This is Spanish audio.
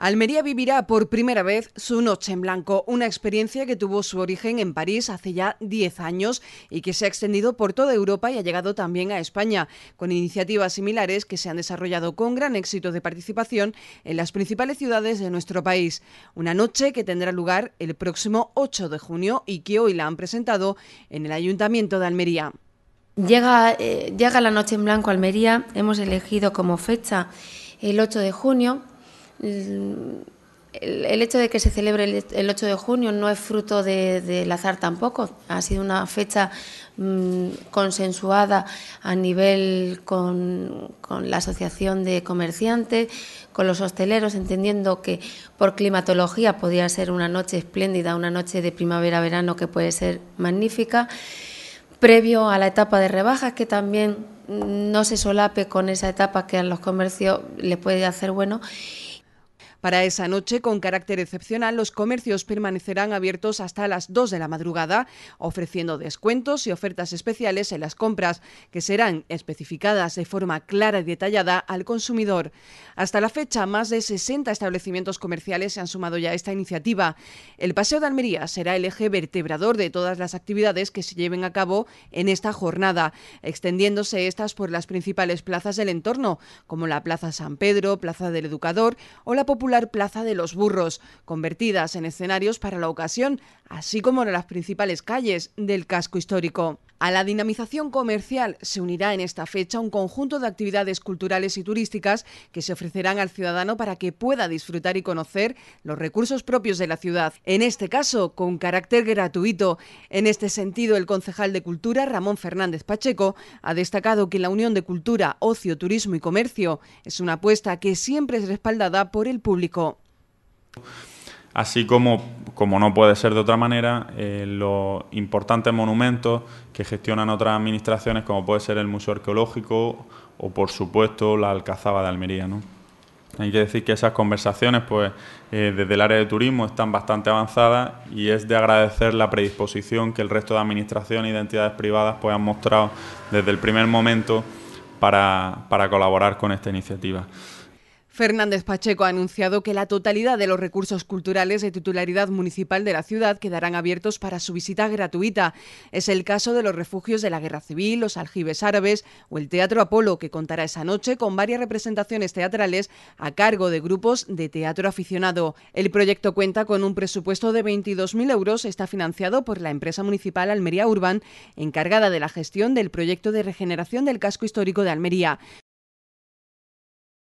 Almería vivirá por primera vez su Noche en Blanco, una experiencia que tuvo su origen en París hace ya 10 años y que se ha extendido por toda Europa y ha llegado también a España, con iniciativas similares que se han desarrollado con gran éxito de participación en las principales ciudades de nuestro país. Una noche que tendrá lugar el próximo 8 de junio y que hoy la han presentado en el Ayuntamiento de Almería. Llega, eh, llega la Noche en Blanco Almería, hemos elegido como fecha el 8 de junio el, hecho de que se celebre el 8 de junio no es fruto de, del azar tampoco. Ha sido una fecha mm, consensuada a nivel con, la Asociación de Comerciantes, con los hosteleros, entendiendo que por climatología podía ser una noche espléndida, una noche de primavera-verano que puede ser magnífica, previo a la etapa de rebajas que también no se solape con esa etapa que a los comercios les puede hacer bueno para esa noche, con carácter excepcional, los comercios permanecerán abiertos hasta las 2 de la madrugada, ofreciendo descuentos y ofertas especiales en las compras, que serán especificadas de forma clara y detallada al consumidor. Hasta la fecha, más de 60 establecimientos comerciales se han sumado ya a esta iniciativa. El Paseo de Almería será el eje vertebrador de todas las actividades que se lleven a cabo en esta jornada, extendiéndose estas por las principales plazas del entorno, como la Plaza San Pedro, Plaza del Educador o la Popular Plaza de los Burros, convertidas en escenarios para la ocasión, así como en las principales calles del casco histórico. A la dinamización comercial se unirá en esta fecha un conjunto de actividades culturales y turísticas que se ofrecerán al ciudadano para que pueda disfrutar y conocer los recursos propios de la ciudad, en este caso con carácter gratuito. En este sentido, el concejal de Cultura, Ramón Fernández Pacheco, ha destacado que la unión de cultura, ocio, turismo y comercio es una apuesta que siempre es respaldada por el público Así como, como no puede ser de otra manera, eh, los importantes monumentos que gestionan otras administraciones, como puede ser el Museo Arqueológico o, por supuesto, la Alcazaba de Almería. Hay que decir que esas conversaciones, pues, eh, desde el área de turismo están bastante avanzadas y es de agradecer la predisposición que el resto de administraciones y de entidades privadas pues, han mostrado desde el primer momento para colaborar con esta iniciativa. Fernández Pacheco ha anunciado que la totalidad de los recursos culturales de titularidad municipal de la ciudad quedarán abiertos para su visita gratuita. Es el caso de los refugios de la Guerra Civil, los aljibes árabes o el Teatro Apolo, que contará esa noche con varias representaciones teatrales a cargo de grupos de teatro aficionado. El proyecto cuenta con un presupuesto de 22.000 euros, está financiado por la empresa municipal Almería Urban, encargada de la gestión del proyecto de regeneración del casco histórico de Almería.